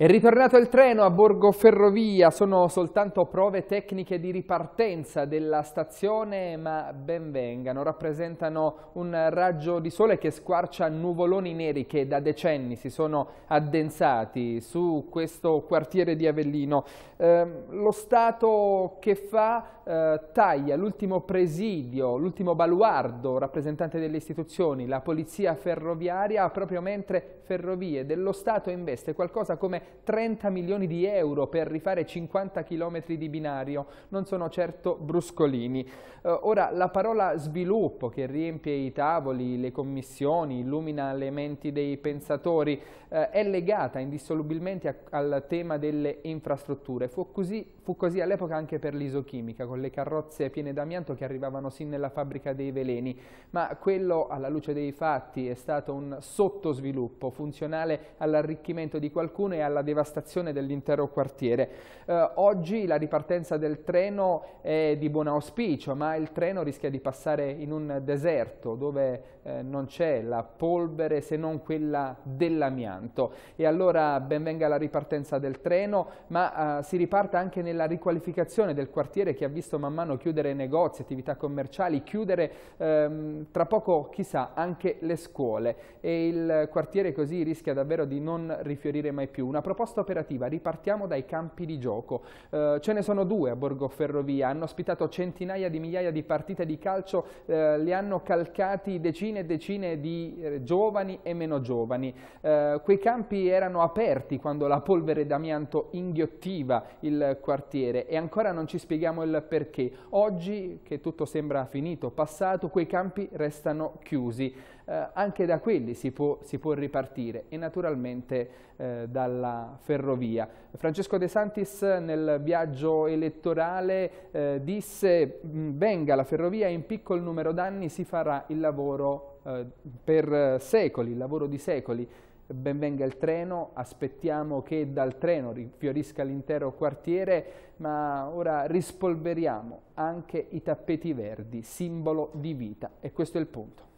È ritornato il treno a Borgo Ferrovia, sono soltanto prove tecniche di ripartenza della stazione, ma ben vengano, rappresentano un raggio di sole che squarcia nuvoloni neri che da decenni si sono addensati su questo quartiere di Avellino. Eh, lo Stato che fa eh, taglia l'ultimo presidio, l'ultimo baluardo rappresentante delle istituzioni, la polizia ferroviaria, proprio mentre Ferrovie dello Stato investe qualcosa come 30 milioni di euro per rifare 50 chilometri di binario, non sono certo bruscolini. Eh, ora, la parola sviluppo che riempie i tavoli, le commissioni, illumina le menti dei pensatori, eh, è legata indissolubilmente a, al tema delle infrastrutture. Fu così, fu così all'epoca anche per l'isochimica, con le carrozze piene d'amianto che arrivavano sin nella fabbrica dei veleni, ma quello alla luce dei fatti è stato un sottosviluppo funzionale all'arricchimento di qualcuno e alla la devastazione dell'intero quartiere. Eh, oggi la ripartenza del treno è di buon auspicio, ma il treno rischia di passare in un deserto dove eh, non c'è la polvere se non quella dell'amianto. E allora benvenga la ripartenza del treno, ma eh, si riparta anche nella riqualificazione del quartiere che ha visto man mano chiudere negozi, attività commerciali, chiudere ehm, tra poco chissà anche le scuole e il quartiere così rischia davvero di non rifiorire mai più. Una una proposta operativa, ripartiamo dai campi di gioco. Eh, ce ne sono due a Borgo Ferrovia, hanno ospitato centinaia di migliaia di partite di calcio, eh, le hanno calcati decine e decine di eh, giovani e meno giovani. Eh, quei campi erano aperti quando la polvere d'amianto inghiottiva il quartiere e ancora non ci spieghiamo il perché. Oggi, che tutto sembra finito, passato, quei campi restano chiusi. Eh, anche da quelli si può, si può ripartire e naturalmente eh, dalla sulla ferrovia. Francesco De Santis nel viaggio elettorale eh, disse mm, venga la ferrovia in piccolo numero d'anni si farà il lavoro eh, per secoli, il lavoro di secoli. Ben venga il treno, aspettiamo che dal treno rifiorisca l'intero quartiere, ma ora rispolveriamo anche i tappeti verdi, simbolo di vita e questo è il punto.